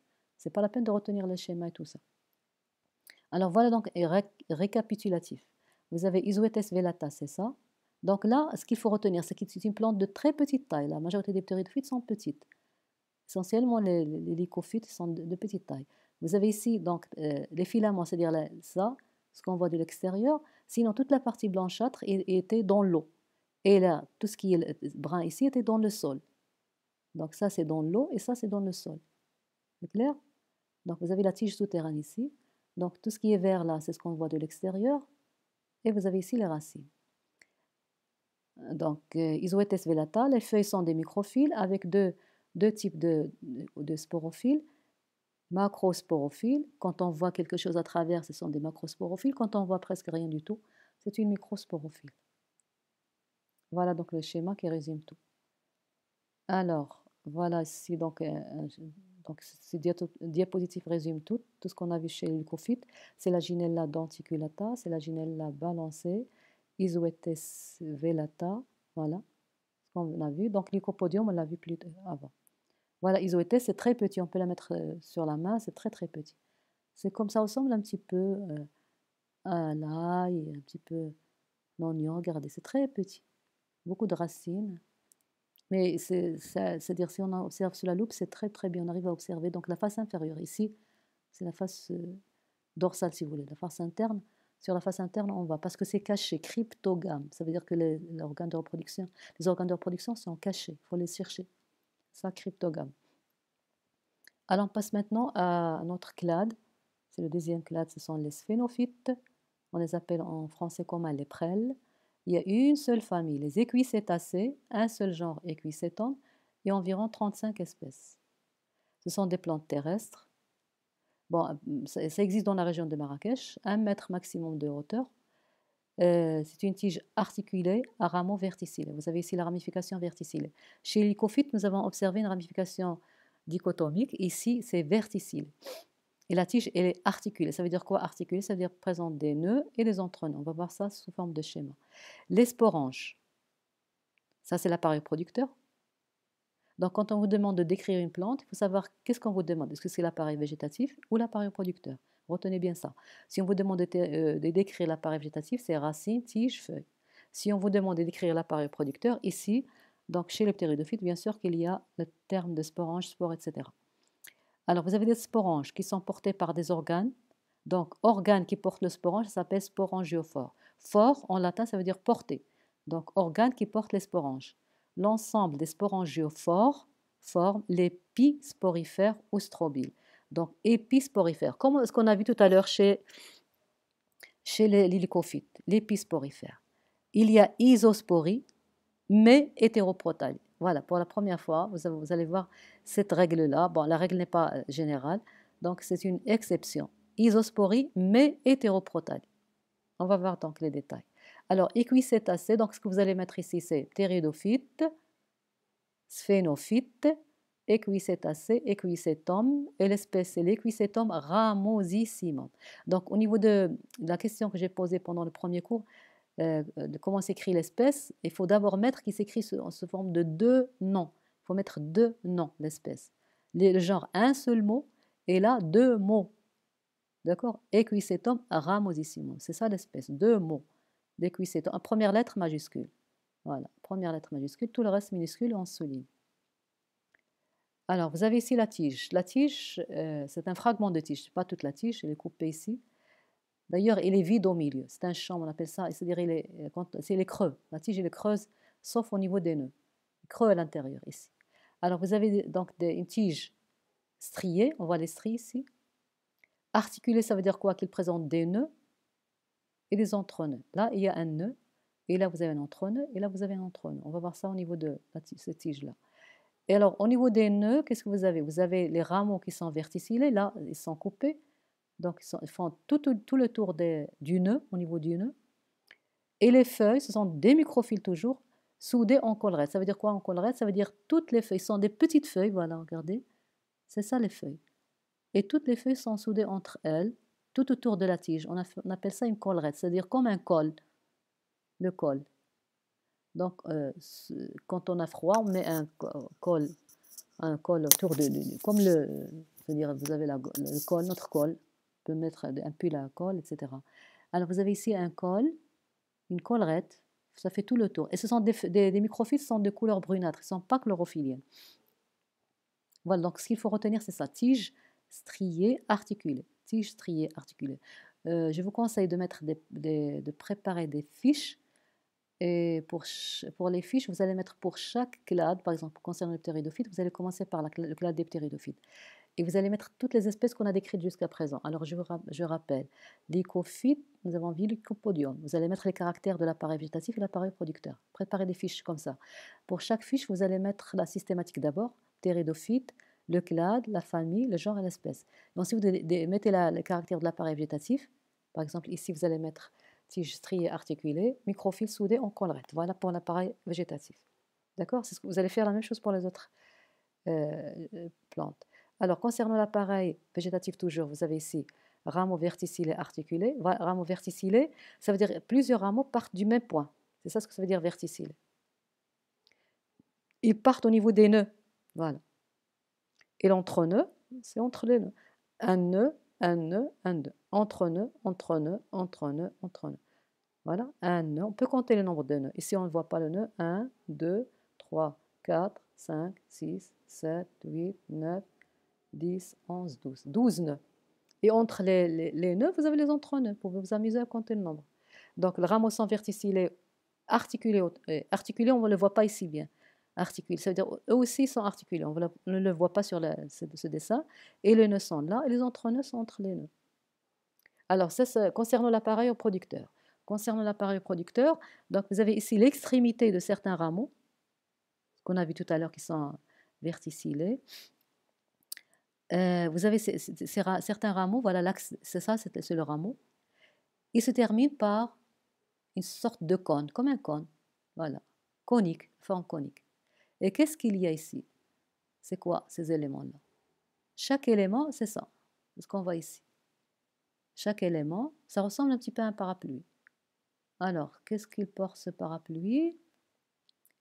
n'est pas la peine de retenir les schémas et tout ça. Alors voilà donc récapitulatif. Vous avez Isoetes velata, c'est ça Donc là, ce qu'il faut retenir, c'est que c'est une plante de très petite taille. La majorité des pteridophytes sont petites. Essentiellement, les, les lycophytes sont de, petite taille. Vous avez ici donc euh, les filaments, c'est-à-dire ça, ce qu'on voit de l'extérieur. Sinon, toute la partie blanchâtre était dans l'eau. Et là, tout ce qui est euh, brun ici était dans le sol. Donc ça, c'est dans l'eau et ça, c'est dans le sol. C'est clair Donc vous avez la tige souterraine ici. Donc tout ce qui est vert là, c'est ce qu'on voit de l'extérieur. Et vous avez ici les racines. Donc, euh, Isoetes velata, les feuilles sont des microphiles avec deux, deux types de, de, sporophiles. Macrosporophiles, quand on voit quelque chose à travers, ce sont des macrosporophiles. Quand on voit presque rien du tout, c'est une microsporophile. Voilà donc le schéma qui résume tout. Alors, voilà ici donc euh, euh, donc, ce diapositive résume tout, tout ce qu'on a vu chez le lycophyte. C'est la ginella denticulata, c'est la ginella balancée, Isoetes velata, voilà ce qu'on a vu. Donc, lycopodium, on l'a vu plus avant. Voilà, Isoetes, c'est très petit, on peut la mettre euh, sur la main, c'est très très petit. C'est comme ça, ressemble un petit peu euh, à l'ail, un petit peu l'oignon, regardez, c'est très petit. Beaucoup de racines. Mais c'est-à-dire, si on observe sous la loupe, c'est très très bien. On arrive à observer donc la face inférieure. Ici, c'est la face euh, dorsale, si vous voulez, la face interne. Sur la face interne, on voit, parce que c'est caché, cryptogame. Ça veut dire que les, organes de reproduction, les organes de reproduction sont cachés. Il faut les chercher. Ça, cryptogame. Alors, on passe maintenant à notre clade. C'est le deuxième clade, ce sont les sphénophytes. On les appelle en français commun les prêles. Il y a une seule famille, les équicétacés, un seul genre équicétum, et environ 35 espèces. Ce sont des plantes terrestres. Bon, hum, ça, existe dans la région de Marrakech, un mètre maximum de hauteur. Euh, c'est une tige articulée à rameaux verticillés. Vous avez ici la ramification verticillée. Chez l'hycophyte, nous avons observé une ramification dichotomique. Ici, c'est verticile. Et la tige, elle est articulée. Ça veut dire quoi articulée Ça veut dire présente des nœuds et des entrenœuds. On va voir ça sous forme de schéma. Les sporanges, ça c'est l'appareil producteur. Donc quand on vous demande de décrire une plante, il faut savoir qu'est-ce qu'on vous demande. Est-ce que c'est l'appareil végétatif ou l'appareil producteur Retenez bien ça. Si on vous demande euh, de, décrire l'appareil végétatif, c'est racine, tige, feuille. Si on vous demande de décrire l'appareil producteur, ici, donc chez le ptéridophyte, bien sûr qu'il y a le terme de sporange, spore, etc. Alors, vous avez des sporanges qui sont portés par des organes. Donc, organes qui portent le sporange, ça s'appelle sporangiophore. Fort, en latin, ça veut dire porter. Donc, organes qui portent les sporanges. L'ensemble des sporangiophores forme l'épisporifère ou strobile. Donc, épisporifère, comme ce qu'on a vu tout à l'heure chez, chez les lycophytes, l'épisporifère. Il y a isosporie, mais hétéroprotale. Voilà, pour la première fois, vous, allez voir cette règle-là. Bon, la règle n'est pas euh, générale, donc c'est une exception. Isosporie, mais hétéroprotale. On va voir donc les détails. Alors, équicétacé, donc ce que vous allez mettre ici, c'est pteridophyte, sphénophyte, équicétacé, équicétome, et l'espèce c'est ramosissimum. Donc, au niveau de la question que j'ai posée pendant le premier cours, euh, euh, de comment s'écrit l'espèce, il faut d'abord mettre qu'il s'écrit en se forme de deux noms. Il faut mettre deux noms, l'espèce. Le genre, un seul mot, et là, deux mots. D'accord Equisetum ramosissimum. C'est ça l'espèce, deux mots. Equisetum, première lettre majuscule. Voilà, première lettre majuscule, tout le reste minuscule en souligne. Alors, vous avez ici la tige. La tige, euh, c'est un fragment de tige, pas toute la tige, elle est coupée ici. D'ailleurs, il est vide au milieu. C'est un champ, on appelle ça, c'est-à-dire euh, c'est les creux. La tige, elle est creuse, sauf au niveau des nœuds. Creux à l'intérieur, ici. Alors, vous avez donc des, une tige striée, on voit les stries ici. Articulée, ça veut dire quoi Qu'il présente des nœuds et des entre-nœuds. Là, il y a un nœud, et là, vous avez un entre-nœud, et là, vous avez un entre-nœud. On va voir ça au niveau de cette tige-là. Et alors, au niveau des nœuds, qu'est-ce que vous avez Vous avez les rameaux qui sont verticillés, là, ils sont coupés. Donc, ils, font tout, le tour du nœud, au niveau du nœud. Et les feuilles, ce sont des microfils toujours, soudés en collerette. Ça veut dire quoi en collerette Ça veut dire toutes les feuilles. Ce sont des petites feuilles, voilà, regardez. C'est ça les feuilles. Et toutes les feuilles sont soudées entre elles, tout autour de la tige. On, appelle ça une collerette, c'est-à-dire comme un col, le col. Donc, euh, quand on a froid, on met un col, un col autour de, comme le, cest dire vous avez la, le col, notre col, peut mettre un pull à col, etc. Alors vous avez ici un col, une collerette, ça fait tout le tour. Et ce sont des, des, des sont de couleur brunâtre, ils ne sont pas chlorophylliens. Voilà, donc ce qu'il faut retenir, c'est ça, tige striée articulée. Tige striée articulée. Euh, je vous conseille de, mettre de préparer des fiches. Et pour, pour les fiches, vous allez mettre pour chaque clade, par exemple, concernant les ptéridophytes, vous allez commencer par le clade des ptéridophytes et vous allez mettre toutes les espèces qu'on a décrites jusqu'à présent. Alors je, vous je rappelle, lycophyte, nous avons vu lycopodium. Vous allez mettre les caractères de l'appareil végétatif et l'appareil producteur. Préparez des fiches comme ça. Pour chaque fiche, vous allez mettre la systématique d'abord, pteridophyte, le clade, la famille, le genre et l'espèce. si vous mettez les caractères de l'appareil végétatif. Par exemple, ici, vous allez mettre tige striée articulée, microfil soudée en collerette. Voilà pour l'appareil végétatif. D'accord Vous allez faire la même chose pour les autres euh, euh, plantes. Alors, concernant l'appareil végétatif toujours, vous avez ici rameau verticillé articulé. Rameau verticillé, ça veut dire plusieurs rameaux partent du même point. C'est ça ce que ça veut dire verticillé. Ils partent au niveau des nœuds. Voilà. Et l'entre-nœud, c'est entre les nœuds. Un nœud, un nœud, un nœud. Entre-nœud, entre-nœud, entre-nœud, entre-nœud. Voilà, un nœud. On peut compter le nombre de nœuds. Ici, on ne voit pas le nœud. 1, 2, 3, 4, 5, 6, 7, 8, 9, 10, 11, 12. 12 nœuds. Et entre les, nœuds, vous avez les entre-nœuds pour vous amuser à compter le nombre. Donc le rameau sans verticillés, articulés. est euh, articulé. on ne le voit pas ici bien. Articulé, ça veut dire eux aussi sont articulés. On ne le voit pas sur ce, dessin. Et les nœuds sont là et les entre-nœuds sont entre les nœuds. Alors, ça, concernant l'appareil au producteur. Concernant l'appareil au producteur, donc vous avez ici l'extrémité de certains rameaux qu'on a vu tout à l'heure qui sont verticillés. Euh, vous avez certains rameaux, voilà, l'axe, c'est ça, c'est le rameau. Il se termine par une sorte de cône, comme un cône, voilà, conique, forme conique. Et qu'est-ce qu'il y a ici C'est quoi ces éléments-là Chaque élément, c'est ça, ce qu'on voit ici. Chaque élément, ça ressemble un petit peu à un parapluie. Alors, qu'est-ce qu'il porte ce parapluie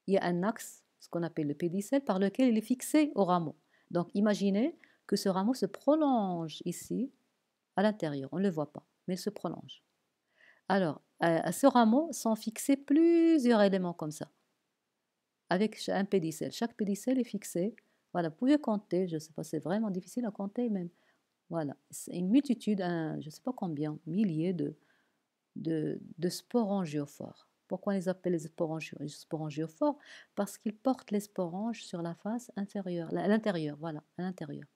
Il y a un axe, ce qu'on appelle le pédicelle, par lequel il est fixé au rameau. Donc, imaginez, que ce rameau se prolonge ici, à l'intérieur. On ne le voit pas, mais il se prolonge. Alors, à ce rameau sont fixés plusieurs éléments comme ça, avec un pédicelle. Chaque pédicelle est fixé. Voilà, vous pouvez compter, je ne sais pas, c'est vraiment difficile à compter même. Voilà, c'est une multitude, je ne sais pas combien, milliers de, de, de sporangiophores. Pourquoi on les appelle les sporangiophores Parce qu'ils portent les sporanges sur la face inférieure, à l'intérieur, voilà, à l'intérieur.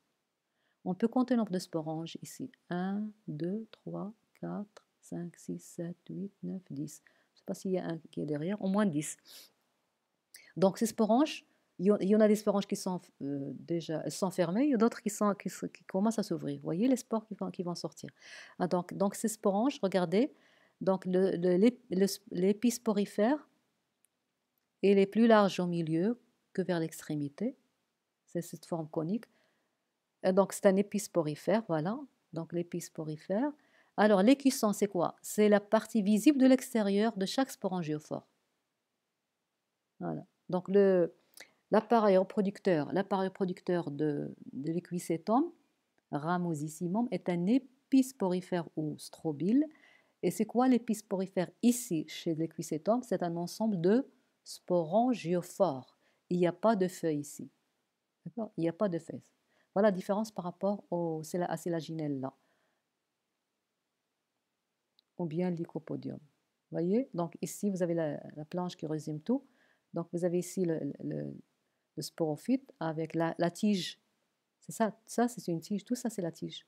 On peut compter le nombre de sporanges ici. 1, 2, 3, 4, 5, 6, 7, 8, 9, 10. Je ne sais pas s'il y a un qui est derrière, au moins 10. Donc ces sporanges, il y en a des sporanges qui sont euh, déjà sont fermés il y en a d'autres qui, sont, qui, commencent à s'ouvrir. Vous voyez les spores qui vont, vont sortir. Ah, donc, donc ces sporanges, regardez, donc l'épisporifère, le, le, il est plus large au milieu que vers l'extrémité. C'est cette forme conique. Euh, donc c'est un épice porifère, voilà. Donc l'épice porifère. Alors l'écusson, c'est quoi C'est la partie visible de l'extérieur de chaque sporangiophore. Voilà. Donc l'appareil reproducteur, de, de Ramosissimum, est un épisporifère ou strobile. Et c'est quoi l'épisporifère porifère ici chez l'écuissetum C'est un ensemble de sporangiophores. Il n'y a pas de feuilles ici. Il n'y a pas de feuilles. Voilà la différence par rapport au là ou bien lycopodium. voyez Donc ici, vous avez la, planche qui résume tout. Donc vous avez ici le, sporophyte avec la, tige. C'est ça, ça c'est une tige, tout ça c'est la tige.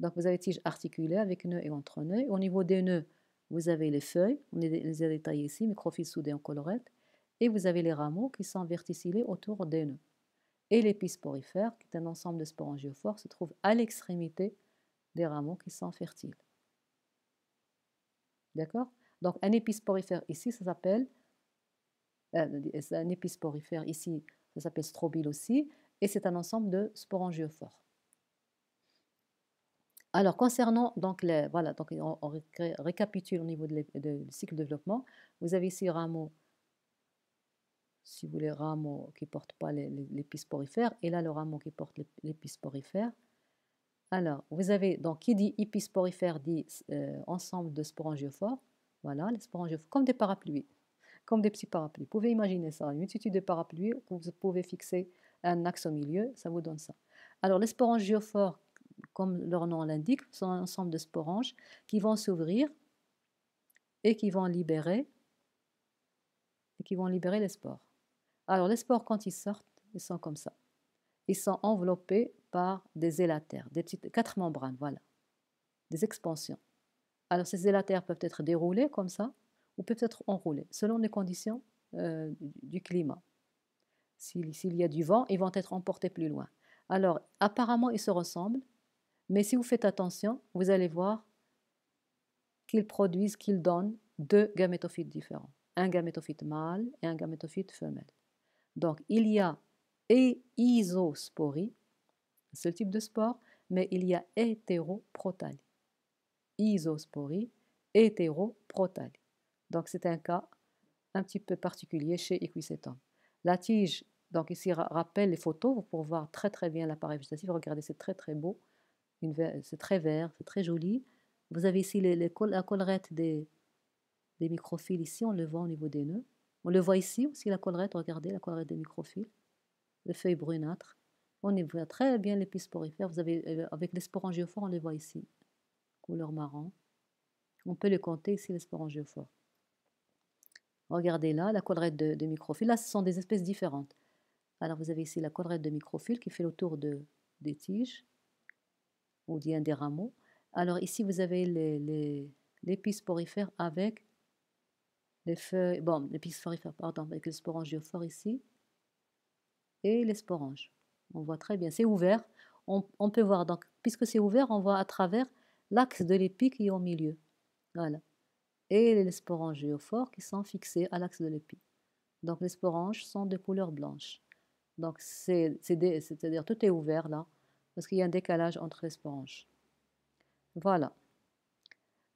Donc vous avez tige articulée avec nœud et entre nœuds Au niveau des nœuds, vous avez les feuilles, on les a détaillées ici, microphiles soudés en colorette Et vous avez les rameaux qui sont verticillés autour des nœuds. Et l'épisporifère, qui est un ensemble de sporangiophores, se trouve à l'extrémité des rameaux qui sont fertiles. D'accord Donc un épice ici, ça s'appelle euh, un épice ici, ça s'appelle strobile aussi, et c'est un ensemble de sporangiophores. Alors, concernant donc les. Voilà, donc on, récapitule au niveau du cycle de développement. Vous avez ici rameaux si vous voulez, rameaux qui ne portent pas les, et là le rameau qui porte les, Alors, vous avez, donc, qui dit épisporifère dit euh, ensemble de sporangiophores. Voilà, les sporangiophores, comme des parapluies, comme des petits parapluies. Vous pouvez imaginer ça, une multitude de parapluies vous pouvez fixer un axe au milieu, ça vous donne ça. Alors, les sporangiophores, comme leur nom l'indique, sont un ensemble de sporanges qui vont s'ouvrir et qui vont libérer et qui vont libérer les spores. Alors les spores, quand ils sortent, ils sont comme ça. Ils sont enveloppés par des élatères, des petites, quatre membranes, voilà, des expansions. Alors ces élatères peuvent être déroulés comme ça, ou peuvent être enroulés, selon les conditions euh, du climat. S'il, s'il y a du vent, ils vont être emportés plus loin. Alors, apparemment, ils se ressemblent, mais si vous faites attention, vous allez voir qu'ils produisent, qu'ils donnent deux gamétophytes différents. Un gamétophyte mâle et un gamétophyte femelle. Donc, il y a et isosporie, ce type de spore, mais il y a hétéroprotale. Isosporie, hétéroprotale. Donc, c'est un cas un petit peu particulier chez Equisetum. La tige, donc ici, rappelle les photos pour voir très très bien l'appareil végétatif. Regardez, c'est très très beau. C'est très vert, c'est très joli. Vous avez ici les, la collerette des, des microphiles ici, on le voit au niveau des nœuds. On le voit ici aussi, la collerette, regardez, la collerette des microphiles, les feuilles brunâtres. On y voit très bien les pistes Vous avez, euh, avec les sporangiophores, on les voit ici, couleur marron. On peut les compter ici, les sporangiophores. Regardez là, la collerette de, de Là, ce sont des espèces différentes. Alors, vous avez ici la collerette de microphiles qui fait le de, des tiges ou bien des rameaux. Alors, ici, vous avez les, les, avec les feuilles, bon, les pardon, avec sporanges sporangiophore ici, et les sporanges. On voit très bien, c'est ouvert, on, peut voir, donc, puisque c'est ouvert, on voit à travers l'axe de l'épi qui est au milieu, voilà, et les géophores qui sont fixés à l'axe de l'épi. Donc, les sporanges sont de couleur blanche. Donc, c'est-à-dire, tout est ouvert là, parce qu'il y a un décalage entre les sporanges. Voilà.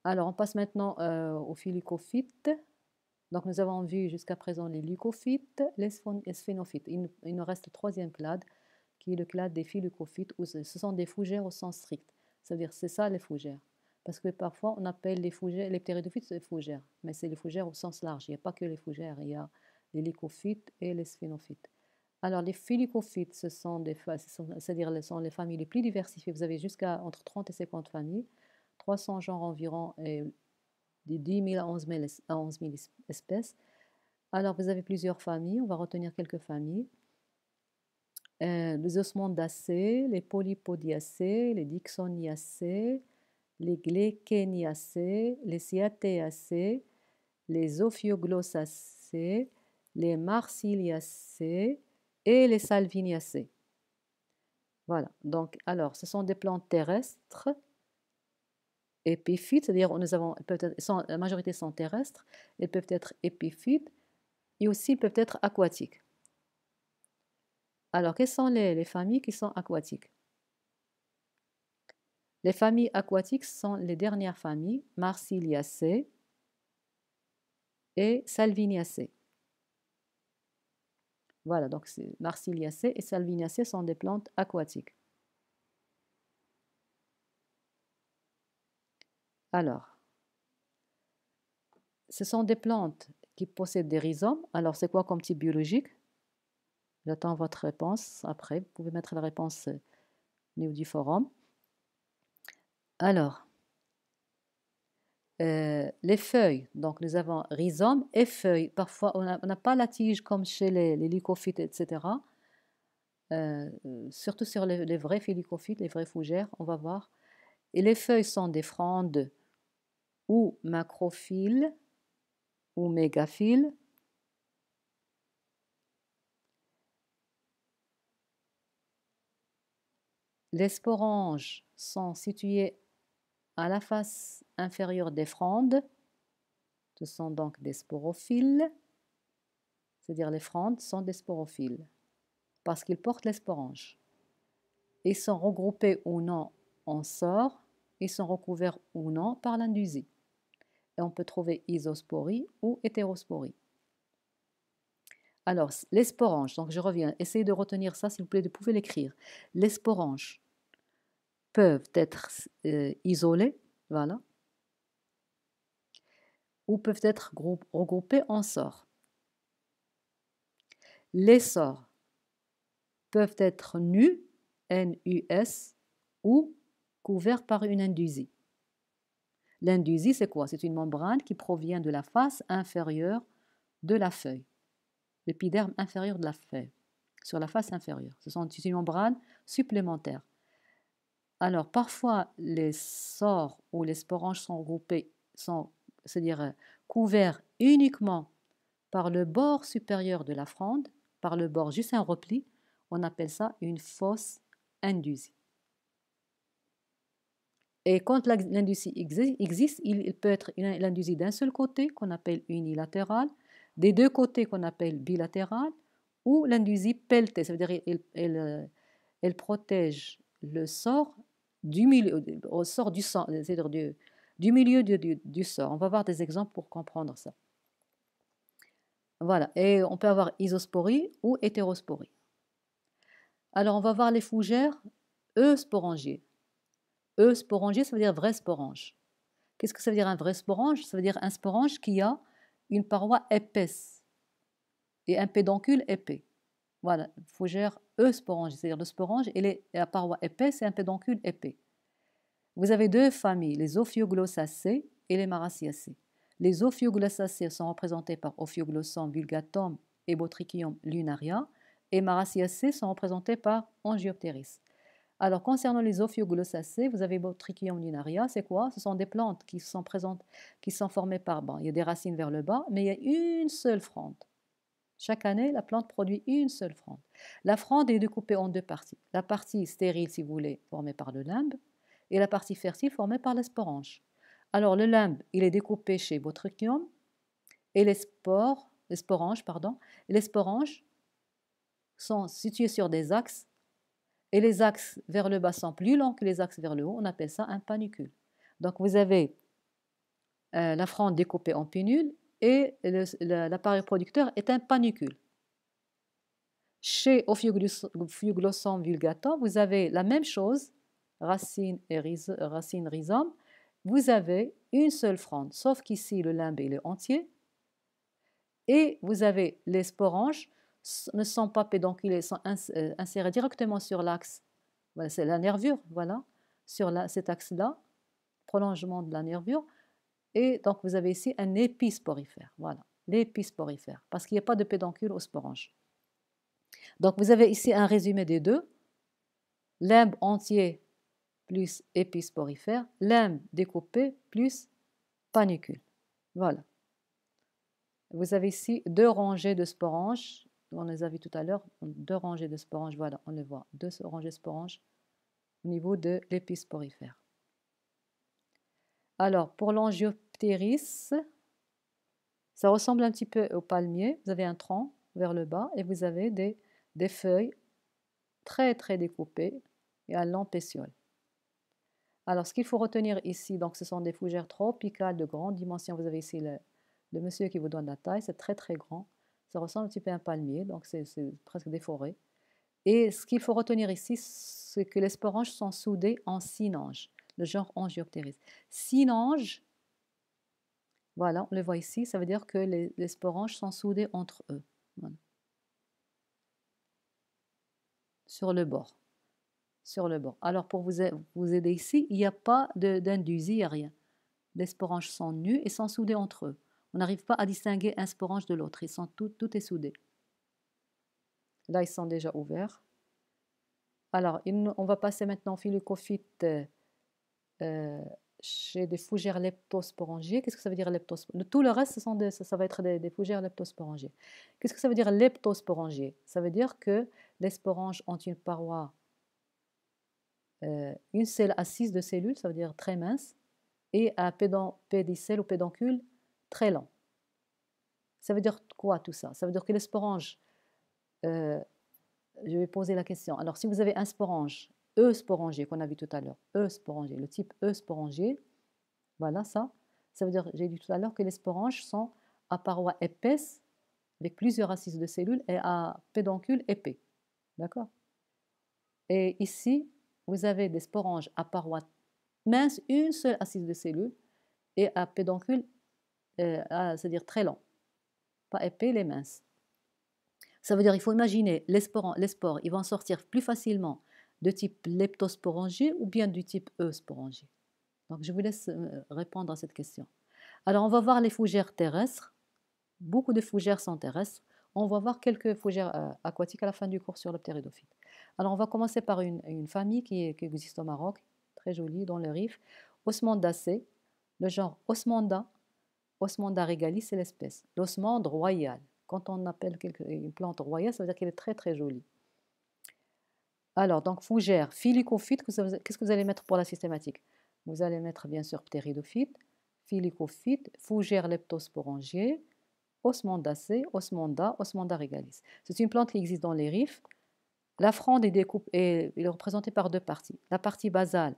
Alors, on passe maintenant euh, au aux donc nous avons vu jusqu'à présent les lycophytes, les sphénophytes. Il, nous reste le troisième clade, qui est le clade des philicophytes, où ce sont des fougères au sens strict. C'est-à-dire, c'est ça les fougères. Parce que parfois, on appelle les fougères, les ptéridophytes, les fougères. Mais c'est les fougères au sens large. Il n'y a pas que les fougères, il y a les lycophytes et les sphénophytes. Alors, les philicophytes, ce sont des, c'est-à-dire, ce sont les familles les plus diversifiées. Vous avez jusqu'à entre 30 et 50 familles, 300 genres environ, et de 10 000 à 11 000, espèces. Alors, vous avez plusieurs familles, on va retenir quelques familles. Euh, les osmondacées, les polypodiacées, les dixoniacées, les glécéniacées, les ciatéacées, les ophioglossacées, les marsiliacées et les salviniacées. Voilà, donc alors ce sont des plantes terrestres c'est-à-dire nous avons la majorité sont terrestres, ils peuvent être épiphytes et aussi peuvent être aquatiques. Alors, quelles sont les, les familles qui sont aquatiques Les familles aquatiques sont les dernières familles, Marsiliacées et Salviniacées. Voilà, donc Marsiliacées et Salviniacées sont des plantes aquatiques. Alors, ce sont des plantes qui possèdent des rhizomes. Alors, c'est quoi comme type biologique J'attends votre réponse après. Vous pouvez mettre la réponse au du forum. Alors, euh, les feuilles, donc nous avons rhizomes et feuilles. Parfois, on n'a pas la tige comme chez les, les lycophytes, etc. Euh, surtout sur les, vrais phylicophytes, les vraies fougères, on va voir. Et les feuilles sont des frondes ou macrophiles ou mégaphiles. Les sporanges sont situés à la face inférieure des frondes. Ce sont donc des sporophiles, c'est-à-dire les frondes sont des sporophiles parce qu'ils portent les sporanges. Ils sont regroupés ou non en sort, ils sont recouverts ou non par l'indusie et on peut trouver isosporie ou hétérosporie. Alors, les sporanges, donc je reviens, essayez de retenir ça s'il vous plaît, de pouvez l'écrire. Les sporanges peuvent être euh, isolés, voilà, ou peuvent être regroupés en sorts. Les sorts peuvent être nus, N-U-S, ou couverts par une indusie. L'indusie, c'est quoi C'est une membrane qui provient de la face inférieure de la feuille, l'épiderme inférieur de la feuille, sur la face inférieure. Ce sont une membrane supplémentaire. Alors, parfois, les sores ou les sporanges sont groupés, cest dire euh, couverts uniquement par le bord supérieur de la fronde, par le bord juste un repli. On appelle ça une fosse indusie. Et quand l'indusie existe, il peut être l'indusie d'un seul côté, qu'on appelle unilatéral, des deux côtés, qu'on appelle bilatéral, ou l'indusie pelletée, cest à dire euh, elle, protège le sort du milieu, euh, au sort du, -dire du, milieu du, du, du, sort. On va voir des exemples pour comprendre ça. Voilà, et on peut avoir isosporie ou hétérosporie. Alors on va voir les fougères eusporangiées. E, sporangier, ça veut dire vrai sporange. Qu'est-ce que ça veut dire un vrai sporange Ça veut dire un sporange qui a une paroi épaisse et un pédoncule épais. Voilà, fougère E sporange, c'est-à-dire le sporange et la paroi épaisse et un pédoncule épais. Vous avez deux familles, les Ophioglossacées et les Maraciacées. Les Ophioglossacées sont représentées par Ophioglossum vulgatum et Botrichium lunaria, et Maraciacées sont représentées par Angiopteris. Alors, concernant les ophioglossacées, vous avez Botrichium linaria, c'est quoi Ce sont des plantes qui sont présentes, qui sont formées par, bon, il y a des racines vers le bas, mais il y a une seule fronde. Chaque année, la plante produit une seule fronde. La fronde est découpée en deux parties. La partie stérile, si vous voulez, formée par le limbe, et la partie fertile formée par les sporanges. Alors, le limbe, il est découpé chez Botrichium, et les sporanges, pardon, les sporanges sont situés sur des axes et les axes vers le bas sont plus longs que les axes vers le haut, on appelle ça un panicule. Donc vous avez euh, la fronde découpée en pinules et l'appareil producteur est un panicule. Chez Ophioglossum vulgatum, vous avez la même chose, racine et racine rhizome. Vous avez une seule fronde, sauf qu'ici le limbe est entier. Et vous avez les sporanges ne sont pas pédonculés, sont euh, insérés directement sur l'axe. c'est la nervure, voilà, sur cet axe-là, prolongement de la nervure. Et donc vous avez ici un épisporifère, voilà, l'épisporifère, parce qu'il n'y a pas de pédoncule au sporange. Donc vous avez ici un résumé des deux, limbe entier plus épisporifère, limbe découpée plus panicule. Voilà. Vous avez ici deux rangées de sporanges on les a vus tout à l'heure, deux rangées de sporanges, voilà, on les voit, deux rangées de sporanges au niveau de l'épice porifère. Alors, pour l'angiopteris, ça ressemble un petit peu au palmier. Vous avez un tronc vers le bas et vous avez des, feuilles très très découpées et à long pétiole. Alors, ce qu'il faut retenir ici, donc, ce sont des fougères tropicales de grande dimension. Vous avez ici le monsieur qui vous donne la taille, c'est très très grand. Ça ressemble un petit peu à un palmier, donc c'est presque des forêts. Et ce qu'il faut retenir ici, c'est que les sporanges sont soudés en sinange, le genre Angiopteris. Sinange, voilà, on le voit ici, ça veut dire que les, sporanges sont soudés entre eux, sur le bord. Sur le bord. Alors pour vous, vous aider ici, il n'y a pas d'indusie, il rien. Les sporanges sont nus et sont soudés entre eux. On n'arrive pas à distinguer un sporange de l'autre. Ils sont tout, est soudé. Là, ils sont déjà ouverts. Alors, on va passer maintenant au filucophyte euh, chez des fougères leptosporangiées. Qu'est-ce que ça veut dire leptosporangie Tout le reste, ça, va être des, fougères leptosporangiées. Qu'est-ce que ça veut dire leptosporangie? Ça veut dire que les sporanges ont une paroi, euh, une selle assise de cellules, ça veut dire très mince, et un pédicelle ou pédoncule très lent. Ça veut dire quoi tout ça Ça veut dire que les sporanges, euh, je vais poser la question. Alors, si vous avez un sporange, E-sporangé qu'on a vu tout à l'heure, E-sporangé, le type E-sporangé, voilà ça, ça veut dire, j'ai dit tout à l'heure que les sporanges sont à paroi épaisse, avec plusieurs assises de cellules, et à pédoncule épais. D'accord Et ici, vous avez des sporanges à paroi mince, une seule assise de cellules, et à pédoncule c'est-à-dire euh, très long. Pas épais, les minces. Ça veut dire il faut imaginer les spores, les spores, ils vont sortir plus facilement de type leptosporangie ou bien du type e Donc je vous laisse euh, répondre à cette question. Alors on va voir les fougères terrestres. Beaucoup de fougères sont terrestres. On va voir quelques fougères euh, aquatiques à la fin du cours sur le ptéridophyte. Alors on va commencer par une, famille qui, existe au Maroc, très jolie, dans le Rif, Osmondacée, le genre Osmonda, Osmanda regalis, c'est l'espèce. L'osmande royal. Quand on appelle une plante royale, ça veut dire qu'elle est très très jolie. Alors, donc fougère, filicophyte, qu'est-ce que vous allez mettre pour la systématique Vous allez mettre bien sûr ptéridophyte, filicophyte, fougère leptosporangier, osmondacée, osmonda, osmanda regalis. C'est une plante qui existe dans les rifs. La fronde est, découpée, est représentée par deux parties. La partie basale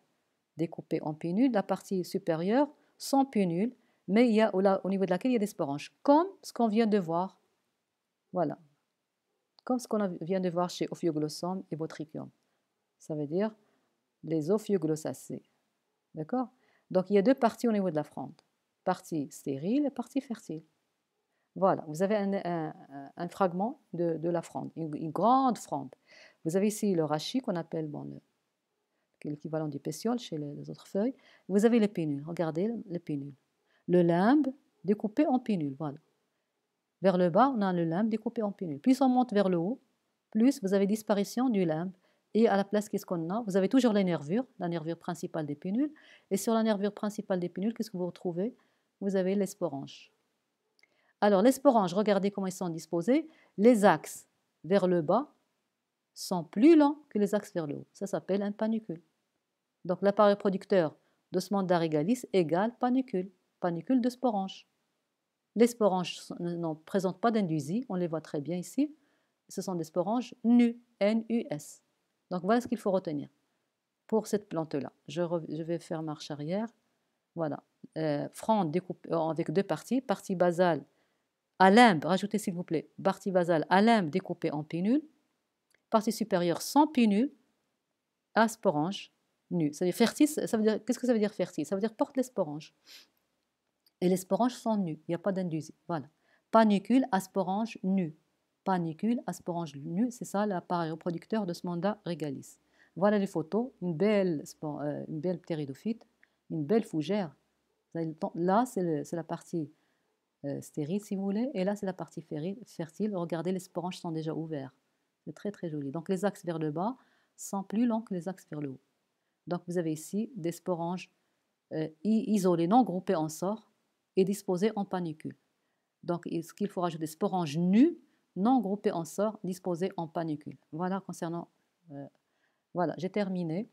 découpée en pinules, la partie supérieure sans pinules mais il y a au, niveau de laquelle il y a des sporanges, comme ce qu'on vient de voir. Voilà. Comme ce qu'on vient de voir chez Ophioglossum et Botrychium, Ça veut dire les Ophioglossacées. D'accord Donc il y a deux parties au niveau de la fronde partie stérile et partie fertile. Voilà, vous avez un, fragment de, la fronde, une, grande fronde. Vous avez ici le rachis qu'on appelle bon, l'équivalent du pétiole chez les, autres feuilles. Vous avez les pénules, regardez les pénules le limbe découpé en pinules. Voilà. Vers le bas, on a le limbe découpé en pinules. Plus on monte vers le haut, plus vous avez disparition du limbe. Et à la place, qu'est-ce qu'on a Vous avez toujours les nervures, la nervure principale des pinules. Et sur la nervure principale des pinules, qu'est-ce que vous retrouvez Vous avez les sporanges. Alors, les sporanges, regardez comment ils sont disposés. Les axes vers le bas sont plus lents que les axes vers le haut. Ça s'appelle un panicule. Donc, l'appareil producteur monde regalis égale panicule panicule de sporanges. Les sporanges ne présentent pas d'indusie, on les voit très bien ici. Ce sont des sporanges nus, n u Donc voilà ce qu'il faut retenir pour cette plante-là. Je, vais faire marche arrière. Voilà. Euh, franc euh, avec deux parties. Partie basale à limbe, rajoutez s'il vous plaît, partie basale à limbe découpée en pinules. Partie supérieure sans pinules à sporanges nus. Ça veut qu'est-ce que ça veut dire fertile Ça veut dire porte les sporanges et les sporanges sont nus, il n'y a pas d'indusie. Voilà. Panicule à sporanges nu. Panicule à sporanges nu, c'est ça l'appareil reproducteur de ce mandat régalis. Voilà les photos, une belle, euh, une belle ptéridophyte, une belle fougère. Là, c'est la partie euh, stérile, si vous voulez, et là, c'est la partie fertile. Regardez, les sporanges sont déjà ouverts. C'est très, très joli. Donc, les axes vers le bas sont plus longs que les axes vers le haut. Donc, vous avez ici des sporanges euh, isolés, non groupés en sort, et disposé en panicule. Donc, ce qu'il faut rajouter, sporanges nus, non groupés en sort, disposés en panicule. Voilà concernant. Euh, voilà, j'ai terminé.